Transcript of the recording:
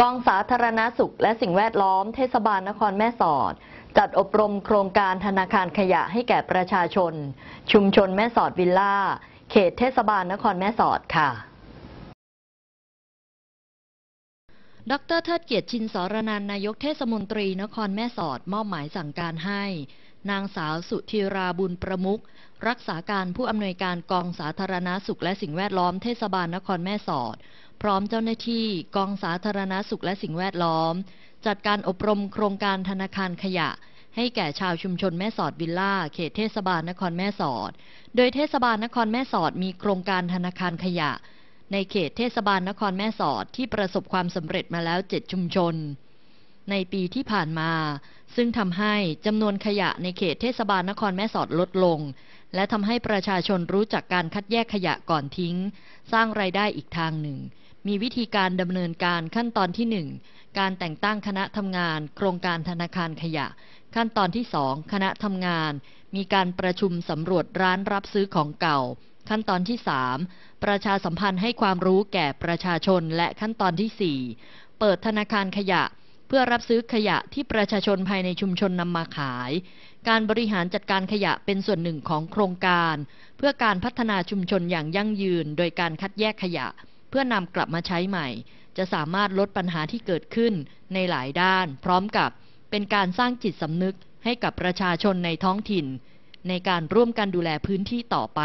กองสาธารณาสุข และสิ่งแวดล้อมเทศบาลนครแม่สอด จัดอบรมโครงการธนาคารขยะให้แก่ประชาชน ชุมชนแม่สอด วิลล่าเขตเทศบาลนครแม่สอดค่ะ ดรเทิดเกียรติชินสรนันนายกเทศมนตรีนครแม่สอดมอบหมายสั่งการให้ นางสาวสุธีราบุญประมุกรักษาการผู้อำนวยการกองสาธารณาสุขและสิ่งแวดล้อมเทศบาลนครแม่สอดพร้อมเจ้าหน้าที่กองสาธารณาสุขและสิ่งแวดล้อม จัดการอบรมโครงการธนาคารขยะ ให้แก่ชาวชุมชนแม่สอดวิลล่าเขตเทศบาลนครแม่สอด โดยเทศบาลนครแม่สอดมีโครงการธนาคารขยะ ในเขตเทศบาลนครแม่สอดที่ประสบความสำเร็จมาแล้วเจ็ดชุมชน ในปีที่ผ่านมา ซึ่งทำให้จำนวนขยะในเขตเทศบาลนครแม่สอดลดลง และทำให้ประชาชนรู้จักการคัดแยกขยะก่อนทิ้ง สร้างไรายได้อีกทางหนึ่งมีวิธีการดำเนินการขั้นตอนที่ 1 การแต่งตั้งคณะทำงาน โครงการธนาคารขยะ ขั้นตอนที่ 2 คณะทำงาน มีการประชุมสำรวจร้านรับซื้อของเก่า ขั้นตอนที่ 3 ประชาสัมพันธ์ให้ความรู้แก่ประชาชนและขั้นตอนที่ 4 เปิดธนาคารขยะเพื่อรับซื้อขยะที่ประชาชนภายในชุมชนนำมาขาย การบริหารจัดการขยะเป็นส่วนหนึ่งของโครงการ เพื่อการพัฒนาชุมชนอย่างยั่งยืน โดยการคัดแยกขยะเพื่อนำกลับมาใช้ใหม่ จะสามารถลดปัญหาที่เกิดขึ้นในหลายด้าน พร้อมกับเป็นการสร้างจิตสำนึกให้กับประชาชนในท้องถิ่น ในการร่วมกันดูแลพื้นที่ต่อไป